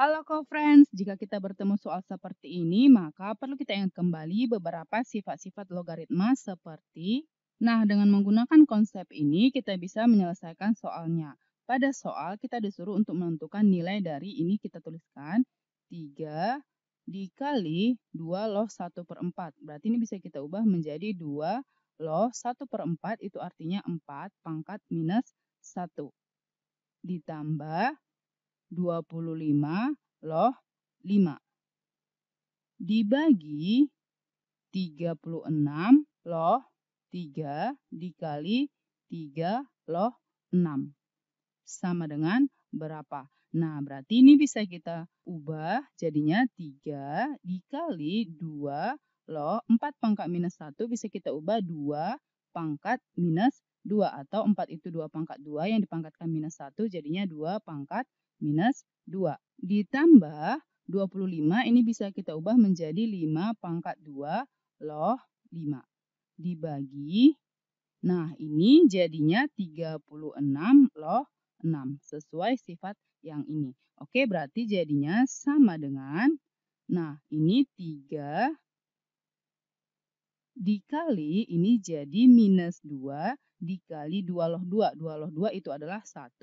Halo co-friends, jika kita bertemu soal seperti ini, maka perlu kita ingat kembali beberapa sifat-sifat logaritma seperti Nah, dengan menggunakan konsep ini, kita bisa menyelesaikan soalnya. Pada soal, kita disuruh untuk menentukan nilai dari ini kita tuliskan 3 dikali 2 log 1 per 4. Berarti ini bisa kita ubah menjadi 2 log 1 per 4, itu artinya 4 pangkat minus 1. Ditambah 25 loh 5. Dibagi 36 loh 3 dikali 3 loh 6. Sama dengan berapa? Nah, berarti ini bisa kita ubah jadinya 3 dikali 2 loh 4 pangkat minus 1 bisa kita ubah 2 pangkat minus 2 atau 4 itu 2 pangkat 2 yang dipangkatkan minus 1 jadinya 2 pangkat minus 2. Ditambah 25 ini bisa kita ubah menjadi 5 pangkat 2 loh 5. Dibagi, nah ini jadinya 36 loh 6 sesuai sifat yang ini. Oke berarti jadinya sama dengan, nah ini 3 dikali ini jadi minus 2 dikali 2 loh 2. 2 loh 2 itu adalah 1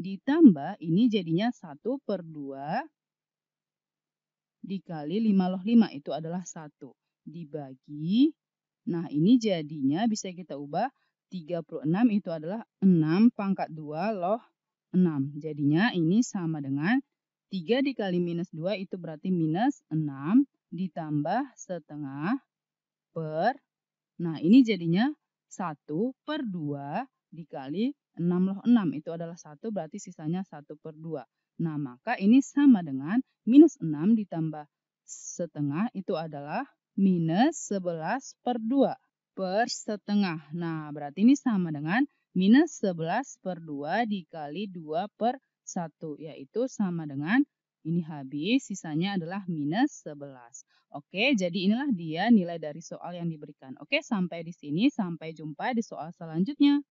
ditambah ini jadinya 1 per 2 dikali 5 loh 5 itu adalah 1 dibagi. Nah ini jadinya bisa kita ubah 36 itu adalah 6 pangkat 2 loh 6. Jadinya ini sama dengan 3 dikali minus 2 itu berarti minus 6 ditambah setengah per, nah ini jadinya 1 per 2 dikali 6 loh 6. Itu adalah 1 berarti sisanya 1 per 2. Nah maka ini sama dengan minus 6 ditambah setengah itu adalah minus 11 per 2 per setengah. Nah berarti ini sama dengan minus 11 per 2 dikali 2 per 1 yaitu sama dengan ini habis, sisanya adalah minus 11. Oke, jadi inilah dia nilai dari soal yang diberikan. Oke, sampai di sini. Sampai jumpa di soal selanjutnya.